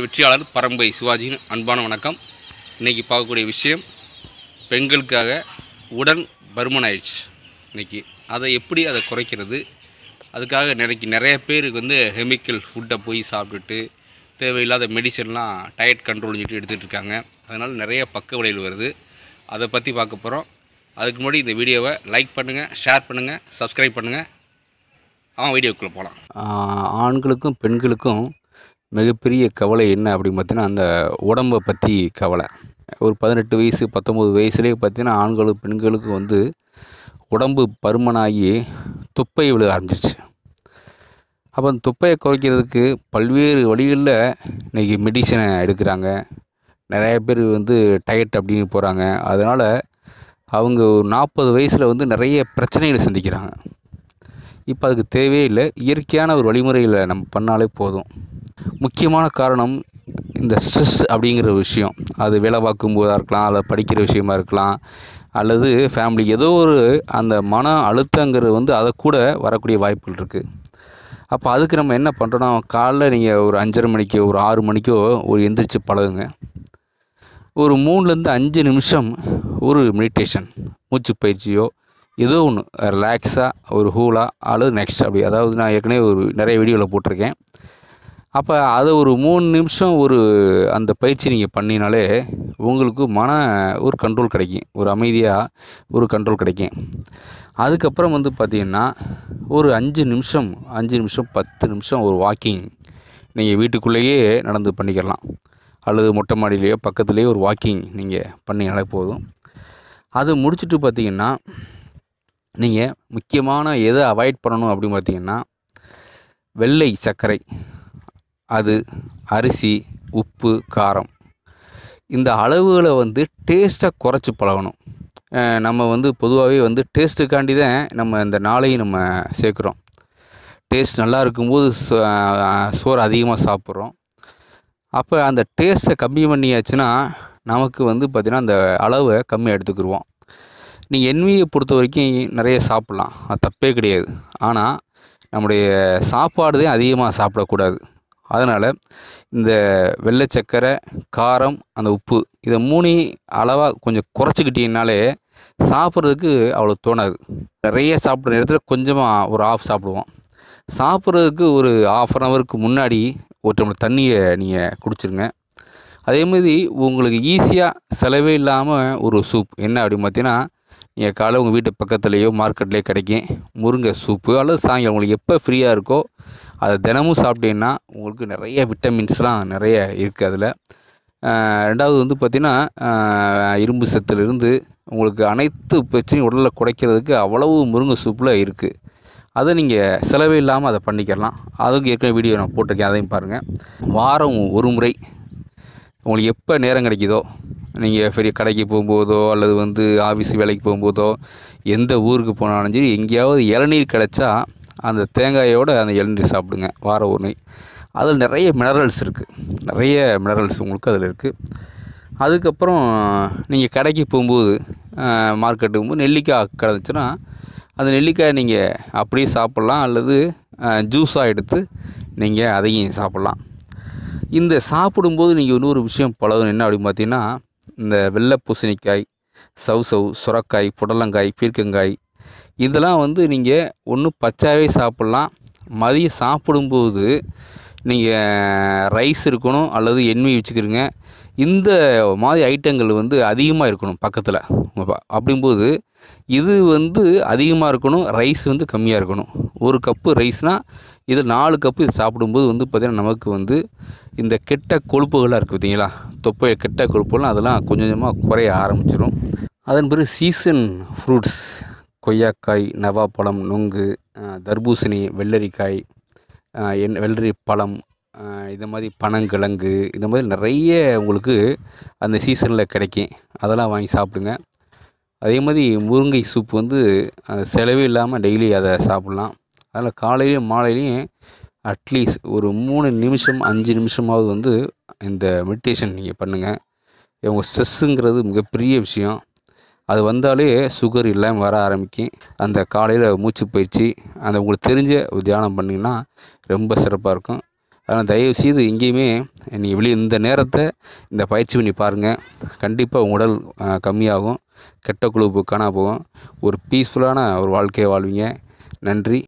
உங்கள் வெற்றியாளர் பரம்பை சிவாஜியின் அன்பான வணக்கம் இன்றைக்கி பார்க்கக்கூடிய விஷயம் பெண்களுக்காக உடன் பருமன் ஆயிடுச்சு இன்றைக்கி அதை எப்படி அதை குறைக்கிறது அதுக்காக நிறைக்கு நிறைய பேருக்கு வந்து கெமிக்கல் ஃபுட்டை போய் சாப்பிட்டுட்டு தேவையில்லாத மெடிசன்லாம் டயட் கண்ட்ரோல் எடுத்துகிட்டு இருக்காங்க அதனால் நிறைய பக்க விளைவு வருது அதை பற்றி பார்க்க போகிறோம் அதுக்கு முன்னாடி இந்த வீடியோவை லைக் பண்ணுங்கள் ஷேர் பண்ணுங்கள் சப்ஸ்கிரைப் பண்ணுங்கள் ஆ வீடியோக்குள்ளே போகலாம் ஆண்களுக்கும் பெண்களுக்கும் மிகப்பெரிய கவலை என்ன அப்படின்னு பார்த்தீங்கன்னா அந்த உடம்பை பற்றி கவலை ஒரு பதினெட்டு வயசு பத்தொம்போது வயசுலேயே பார்த்தீங்கன்னா ஆண்களும் பெண்களுக்கும் வந்து உடம்பு பருமனாகி துப்பை விழுக ஆரம்பிச்சிருச்சு அப்போ அந்த துப்பையை குறைக்கிறதுக்கு பல்வேறு வழிகளில் இன்றைக்கி மெடிசனை எடுக்கிறாங்க நிறைய பேர் வந்து டயட் அப்படின்னு போகிறாங்க அதனால் அவங்க ஒரு நாற்பது வயசில் வந்து நிறைய பிரச்சனைகளை சந்திக்கிறாங்க இப்போ அதுக்கு தேவையே இல்லை இயற்கையான ஒரு வழிமுறையில் நம்ம பண்ணாலே போதும் முக்கியமான காரணம் இந்த ஸ்ட்ரெஸ் அப்படிங்கிற விஷயம் அது வேலை பார்க்கும் போதாக இருக்கலாம் அல்லது படிக்கிற விஷயமா இருக்கலாம் அல்லது ஃபேமிலி ஏதோ ஒரு அந்த மன அழுத்தங்கிறது வந்து அதை கூட வரக்கூடிய வாய்ப்புகள் இருக்குது அப்போ அதுக்கு நம்ம என்ன பண்ணுறோன்னா காலைல நீங்கள் ஒரு அஞ்சரை மணிக்கோ ஒரு ஆறு மணிக்கோ ஒரு எந்திரிச்சு பழகுங்க ஒரு மூணுலேருந்து அஞ்சு நிமிஷம் ஒரு மெடிடேஷன் மூச்சு பயிற்சியோ ஏதோ ஒன்று ரிலாக்ஸாக ஒரு ஹூலாக அல்லது நெக்ஸ்ட் அப்படி அதாவது நான் ஏற்கனவே ஒரு நிறைய வீடியோவில் போட்டிருக்கேன் அப்போ அதை ஒரு மூணு நிமிஷம் ஒரு அந்த பயிற்சி நீங்கள் பண்ணினாலே உங்களுக்கு மன ஒரு கண்ட்ரோல் கிடைக்கும் ஒரு அமைதியாக ஒரு கண்ட்ரோல் கிடைக்கும் அதுக்கப்புறம் வந்து பார்த்திங்கன்னா ஒரு அஞ்சு நிமிஷம் அஞ்சு நிமிஷம் பத்து நிமிஷம் ஒரு வாக்கிங் நீங்கள் வீட்டுக்குள்ளேயே நடந்து பண்ணிக்கலாம் அல்லது மொட்டை மாடியிலேயோ பக்கத்துலேயோ ஒரு வாக்கிங் நீங்கள் பண்ணினாலே போதும் அது முடிச்சுட்டு பார்த்திங்கன்னா நீங்கள் முக்கியமான எதை அவாய்ட் பண்ணணும் அப்படின்னு பார்த்திங்கன்னா வெள்ளை சர்க்கரை அது அரிசி உப்பு காரம் இந்த அளவுகளை வந்து டேஸ்ட்டை குறைச்சி பழகணும் நம்ம வந்து பொதுவாகவே வந்து டேஸ்ட்டுக்காண்டி தான் நம்ம இந்த நாளையும் நம்ம சேர்க்குறோம் டேஸ்ட் நல்லா இருக்கும்போது சோறு அதிகமாக சாப்பிட்றோம் அப்போ அந்த டேஸ்ட்டை கம்மி பண்ணியாச்சுன்னா நமக்கு வந்து பார்த்திங்கன்னா அந்த அளவை கம்மியாக எடுத்துக்கிடுவோம் நீ என்வியை பொறுத்த வரைக்கும் நிறைய சாப்பிட்லாம் அது தப்பே கிடையாது ஆனால் நம்முடைய சாப்பாடுதே அதிகமாக சாப்பிடக்கூடாது அதனால் இந்த வெள்ளை காரம் அந்த உப்பு இதை மூணையும் அளவாக கொஞ்சம் குறைச்சிக்கிட்டிங்கனாலே சாப்பிட்றதுக்கு அவ்வளோ தோணாது நிறைய சாப்பிட்ற நேரத்தில் கொஞ்சமாக ஒரு ஆஃப் சாப்பிடுவோம் சாப்பிட்றதுக்கு ஒரு ஆஃப் அன் ஹவருக்கு முன்னாடி ஒரு டம்ளர் தண்ணியை நீங்கள் குடிச்சிருங்க அதே மாதிரி உங்களுக்கு ஈஸியாக செலவே இல்லாமல் ஒரு சூப் என்ன அப்படின்னு பார்த்தீங்கன்னா நீங்கள் காலை உங்கள் வீட்டு பக்கத்துலேயோ மார்க்கெட்லேயோ கிடைக்கும் முருங்கை சூப்பு அல்லது சாயங்காலம் உங்களுக்கு எப்போ ஃப்ரீயாக இருக்கோ அதை தினமும் சாப்பிட்டீங்கன்னா உங்களுக்கு நிறைய விட்டமின்ஸ்லாம் நிறைய இருக்குது அதில் ரெண்டாவது வந்து பார்த்திங்கன்னா இரும்பு சத்துலேருந்து உங்களுக்கு அனைத்து பிரச்சனையும் உடலில் குறைக்கிறதுக்கு அவ்வளவு முருங்கை சூப்பில் இருக்குது அதை நீங்கள் செலவே இல்லாமல் அதை பண்ணிக்கலாம் அதுக்கு ஏற்கனவே வீடியோ நான் போட்டிருக்கேன் அதையும் பாருங்கள் வாரம் ஒரு முறை உங்களுக்கு எப்போ நேரம் கிடைக்குதோ நீங்கள் பெரிய கடைக்கு போகும்போதோ அல்லது வந்து ஆஃபீஸ் வேலைக்கு போகும்போதோ எந்த ஊருக்கு போனாலும் சரி எங்கேயாவது இளநீர் கிடச்சா அந்த தேங்காயோடு அந்த இளநீர் சாப்பிடுங்க வார ஒன்று அதில் நிறைய மினரல்ஸ் இருக்குது நிறைய மினரல்ஸ் உங்களுக்கு அதில் இருக்குது அதுக்கப்புறம் நீங்கள் கடைக்கு போகும்போது மார்க்கெட்டுக்கு போகும்போது நெல்லிக்காய் கிடந்துச்சுன்னா அந்த நெல்லிக்காய் நீங்கள் அப்படியே சாப்பிட்லாம் அல்லது ஜூஸாக எடுத்து நீங்கள் அதையும் சாப்பிட்லாம் இந்த சாப்பிடும்போது நீங்கள் இன்னொரு விஷயம் பழகணும் என்ன அப்படின்னு பார்த்தீங்கன்னா இந்த வெள்ளை பூசணிக்காய் சவ் சவ் சுரக்காய் புடலங்காய் பீர்க்கங்காய் இதெல்லாம் வந்து நீங்கள் ஒன்று பச்சாவே சாப்பிட்லாம் மதியம் சாப்பிடும்போது நீங்கள் ரைஸ் இருக்கணும் அல்லது எண்ணெய் வச்சுக்கிறீங்க இந்த மாதிரி ஐட்டங்கள் வந்து அதிகமாக இருக்கணும் பக்கத்தில் அப்படிங்கும்போது இது வந்து அதிகமாக இருக்கணும் ரைஸ் வந்து கம்மியாக இருக்கணும் ஒரு கப்பு ரைஸ்னால் இது நாலு கப்பு இது சாப்பிடும்போது வந்து பார்த்திங்கன்னா நமக்கு வந்து இந்த கெட்ட கொழுப்புகளாக இருக்குது பார்த்தீங்களா தொப்பை கெட்ட கொழுப்புகள்லாம் அதெல்லாம் கொஞ்சம் கொஞ்சமாக குறைய ஆரம்பிச்சிடும் அதன் பிறகு சீசன் ஃப்ரூட்ஸ் கொய்யாக்காய் நவாப்பழம் நுங்கு தர்பூசணி வெள்ளரிக்காய் என் வெள்ளரி பழம் இந்த மாதிரி பனங்கிழங்கு இந்த மாதிரி நிறைய உங்களுக்கு அந்த சீசனில் கிடைக்கும் அதெல்லாம் வாங்கி சாப்பிடுங்க அதே மாதிரி முருங்கை சூப் வந்து செலவே இல்லாமல் டெய்லி அதை சாப்பிட்லாம் அதில் காலையிலையும் மாலையிலையும் அட்லீஸ்ட் ஒரு மூணு நிமிஷம் அஞ்சு நிமிஷமாவது வந்து இந்த மெடிடேஷன் நீங்கள் பண்ணுங்கள் இவங்க ஸ்ட்ரெஸ்ஸுங்கிறது மிகப்பெரிய விஷயம் அது வந்தாலே சுகர் இல்லாமல் வர ஆரம்பிக்கும் அந்த காலையில் மூச்சு பயிற்சி அந்த உங்களுக்கு தெரிஞ்ச தியானம் பண்ணிங்கன்னா ரொம்ப சிறப்பாக இருக்கும் அதனால் தயவுசெய்து எங்கேயுமே நீங்கள் வெளியே இந்த நேரத்தை இந்த பயிற்சி பண்ணி பாருங்கள் கண்டிப்பாக உங்கள் உடல் கம்மியாகும் கெட்ட குழுப்பு காணா போகும் ஒரு பீஸ்ஃபுல்லான ஒரு வாழ்க்கையை வாழ்வீங்க நன்றி